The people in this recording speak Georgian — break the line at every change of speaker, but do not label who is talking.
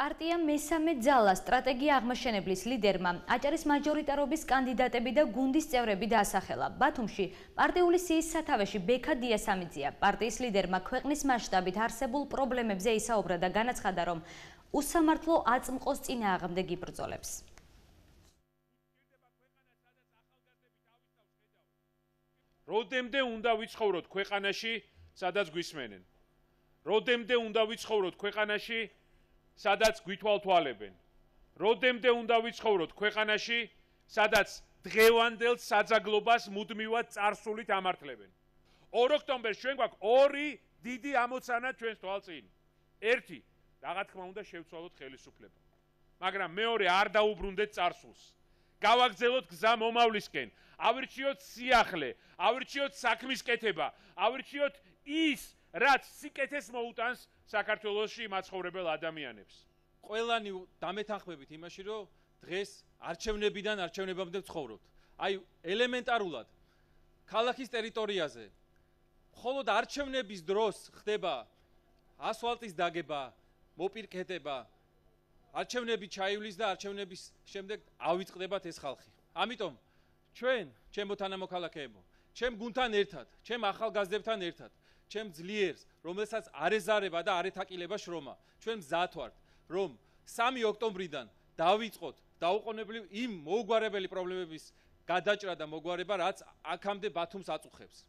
პარტია მესამე ძალა სტრატეგია აღმოშენებლის ლიდერმა აჭარის მაჯორიტარობის კანდიდატები და გუნდის წევრები დაასახელა. ბათუმში პარტიული სიის სათავეში ბექა დიასამიძია პარტიის ლიდერმა ქვეყნის მასშტაბით არსებულ პრობლემებზე ისაუბრა და განაცხადა, რომ უსამართლო აწმყოს წინააღმდეგ იბრძოლებს.
როდემდე უნდა ვიცხოვროთ ქვეყანაში, სადაც გვისმენენ? როდემდე უნდა ვიცხოვროთ ქვეყანაში, სადაც გვითვალთვალებენ. როდემდე უნდა ვიცხოვროთ ქვეყანაში, სადაც დღევანდელ საზაგლობას მუდმივად წარსულით ამართლებენ. 2 ოქტომბერს ჩვენ გვაქვს ორი დიდი ამოცანა ჩვენს თვალწინ. ერთი, რა თქმა უნდა შევცვალოთ ხელისუფლება. მაგრამ მეორე არ დაუბრუნდეთ წარსულს. გავაგზელოთ გზა მომავლისკენ, ავირჩიოთ სიახლე, ავირჩიოთ საქმის კეთება, ავირჩიოთ ის რაც სიკეთეს მოუტანს საქართველოსში მაცხოვრებელ ადამიანებს.
ყველანი დამეთანხმებით იმაში, რომ დღეს არჩევნებიდან არჩევნებამდე ვცხოვრობთ. აი, ელემენტარულად ქალაქის ტერიტორიაზე მხოლოდ არჩევნების დროს ხდება ასფალტის დაგება, მოპირკეთება, არჩევნები ჩაივლის და არჩევნების შემდეგ ავიწყდებათ ეს ხალხი. ამიტომ ჩვენ, ჩემო თანამოქალაქეებო, ჩემ გუნთან ერთად, ჩემ ახალგაზრდებთან ერთად, ჩემ ძლიერს, რომელსაც არეზარება და არეთაკილება შრომა. ჩვენ მზად ვართ, რომ 3 ოქტომბრიდან დავიწყოთ დაუყოვნებლივ იმ მოგვარებელი პრობლემების გადაჭრა და მოგვარება, რაც აქამდე ბათუმს აწუხებს.